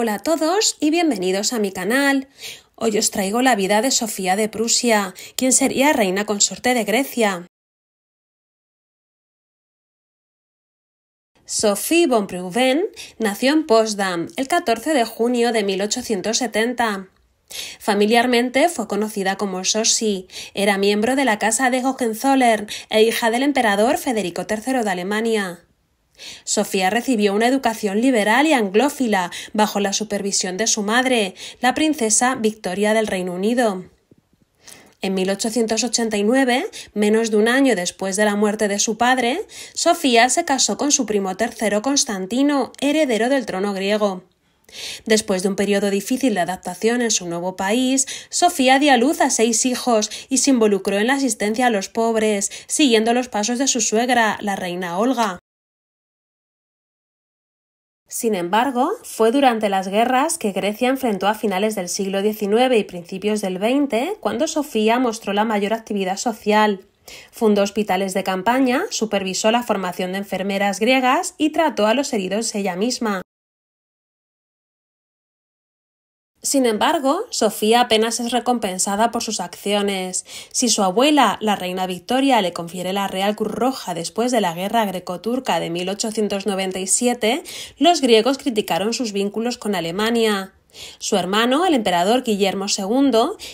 Hola a todos y bienvenidos a mi canal. Hoy os traigo la vida de Sofía de Prusia, quien sería reina consorte de Grecia. Sophie von Preuven nació en Potsdam el 14 de junio de 1870. Familiarmente fue conocida como Sosi, era miembro de la casa de Hohenzollern e hija del emperador Federico III de Alemania. Sofía recibió una educación liberal y anglófila bajo la supervisión de su madre, la princesa Victoria del Reino Unido. En 1889, menos de un año después de la muerte de su padre, Sofía se casó con su primo tercero Constantino, heredero del trono griego. Después de un periodo difícil de adaptación en su nuevo país, Sofía dio a luz a seis hijos y se involucró en la asistencia a los pobres, siguiendo los pasos de su suegra, la reina Olga. Sin embargo, fue durante las guerras que Grecia enfrentó a finales del siglo XIX y principios del XX cuando Sofía mostró la mayor actividad social. Fundó hospitales de campaña, supervisó la formación de enfermeras griegas y trató a los heridos ella misma. Sin embargo, Sofía apenas es recompensada por sus acciones. Si su abuela, la reina Victoria, le confiere la Real Cruz Roja después de la guerra greco-turca de 1897, los griegos criticaron sus vínculos con Alemania. Su hermano, el emperador Guillermo II,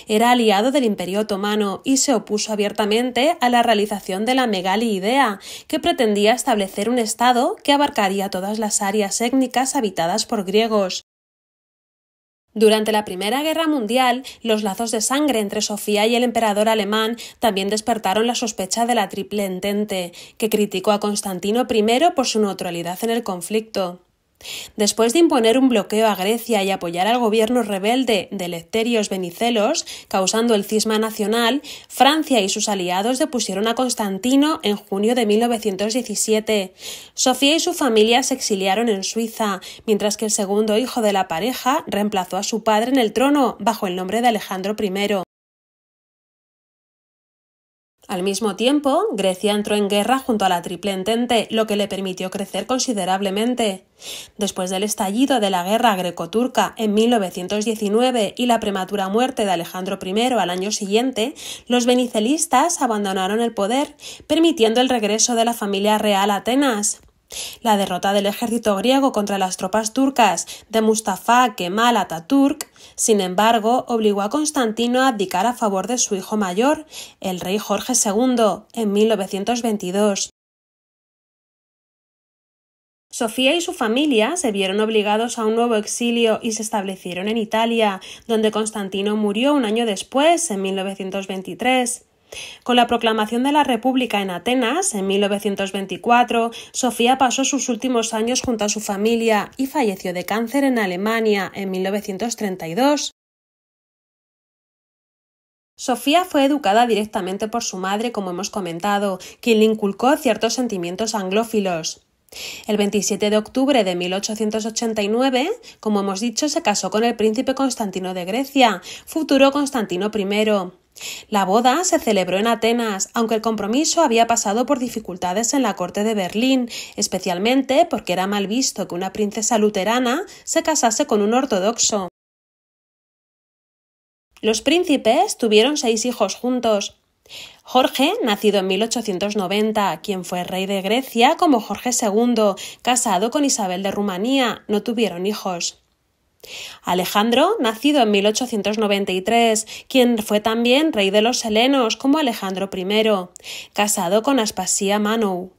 era aliado del Imperio Otomano y se opuso abiertamente a la realización de la Megali Idea, que pretendía establecer un Estado que abarcaría todas las áreas étnicas habitadas por griegos, durante la Primera Guerra Mundial, los lazos de sangre entre Sofía y el emperador alemán también despertaron la sospecha de la Triple Entente, que criticó a Constantino I por su neutralidad en el conflicto. Después de imponer un bloqueo a Grecia y apoyar al gobierno rebelde de Lecterios Venicelos, causando el cisma nacional, Francia y sus aliados depusieron a Constantino en junio de 1917. Sofía y su familia se exiliaron en Suiza, mientras que el segundo hijo de la pareja reemplazó a su padre en el trono bajo el nombre de Alejandro I. Al mismo tiempo, Grecia entró en guerra junto a la Triple Entente, lo que le permitió crecer considerablemente. Después del estallido de la guerra greco-turca en 1919 y la prematura muerte de Alejandro I al año siguiente, los venicelistas abandonaron el poder, permitiendo el regreso de la familia real a Atenas. La derrota del ejército griego contra las tropas turcas de Mustafa Kemal Atatürk, sin embargo, obligó a Constantino a abdicar a favor de su hijo mayor, el rey Jorge II, en 1922. Sofía y su familia se vieron obligados a un nuevo exilio y se establecieron en Italia, donde Constantino murió un año después, en 1923. Con la proclamación de la República en Atenas en 1924, Sofía pasó sus últimos años junto a su familia y falleció de cáncer en Alemania en 1932. Sofía fue educada directamente por su madre, como hemos comentado, quien le inculcó ciertos sentimientos anglófilos. El 27 de octubre de 1889, como hemos dicho, se casó con el príncipe Constantino de Grecia, futuro Constantino I, la boda se celebró en Atenas, aunque el compromiso había pasado por dificultades en la corte de Berlín, especialmente porque era mal visto que una princesa luterana se casase con un ortodoxo. Los príncipes tuvieron seis hijos juntos. Jorge, nacido en 1890, quien fue rey de Grecia como Jorge II, casado con Isabel de Rumanía, no tuvieron hijos. Alejandro, nacido en 1893, quien fue también rey de los helenos como Alejandro I, casado con Aspasia Manou.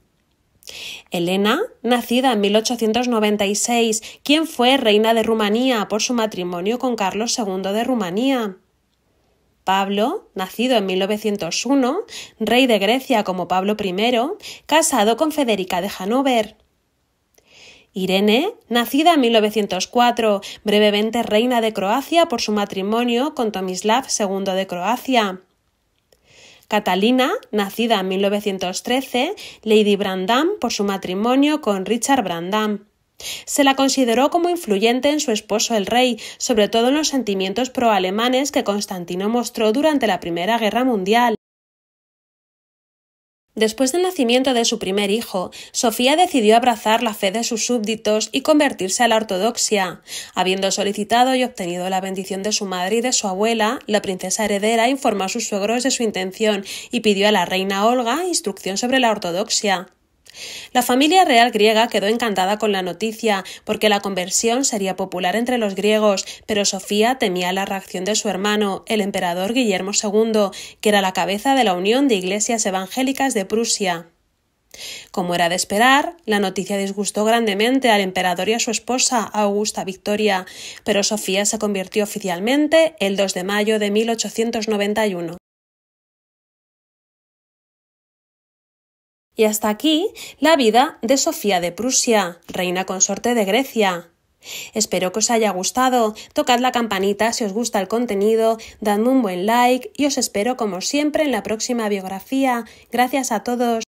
Elena, nacida en 1896, quien fue reina de Rumanía por su matrimonio con Carlos II de Rumanía. Pablo, nacido en 1901, rey de Grecia como Pablo I, casado con Federica de Hanover. Irene, nacida en 1904, brevemente reina de Croacia por su matrimonio con Tomislav II de Croacia. Catalina, nacida en 1913, Lady Brandam por su matrimonio con Richard Brandam. Se la consideró como influyente en su esposo el rey, sobre todo en los sentimientos pro-alemanes que Constantino mostró durante la Primera Guerra Mundial. Después del nacimiento de su primer hijo, Sofía decidió abrazar la fe de sus súbditos y convertirse a la ortodoxia. Habiendo solicitado y obtenido la bendición de su madre y de su abuela, la princesa heredera informó a sus suegros de su intención y pidió a la reina Olga instrucción sobre la ortodoxia. La familia real griega quedó encantada con la noticia, porque la conversión sería popular entre los griegos, pero Sofía temía la reacción de su hermano, el emperador Guillermo II, que era la cabeza de la Unión de Iglesias Evangélicas de Prusia. Como era de esperar, la noticia disgustó grandemente al emperador y a su esposa, Augusta Victoria, pero Sofía se convirtió oficialmente el 2 de mayo de 1891. Y hasta aquí la vida de Sofía de Prusia, reina consorte de Grecia. Espero que os haya gustado, tocad la campanita si os gusta el contenido, dadme un buen like y os espero como siempre en la próxima biografía. Gracias a todos.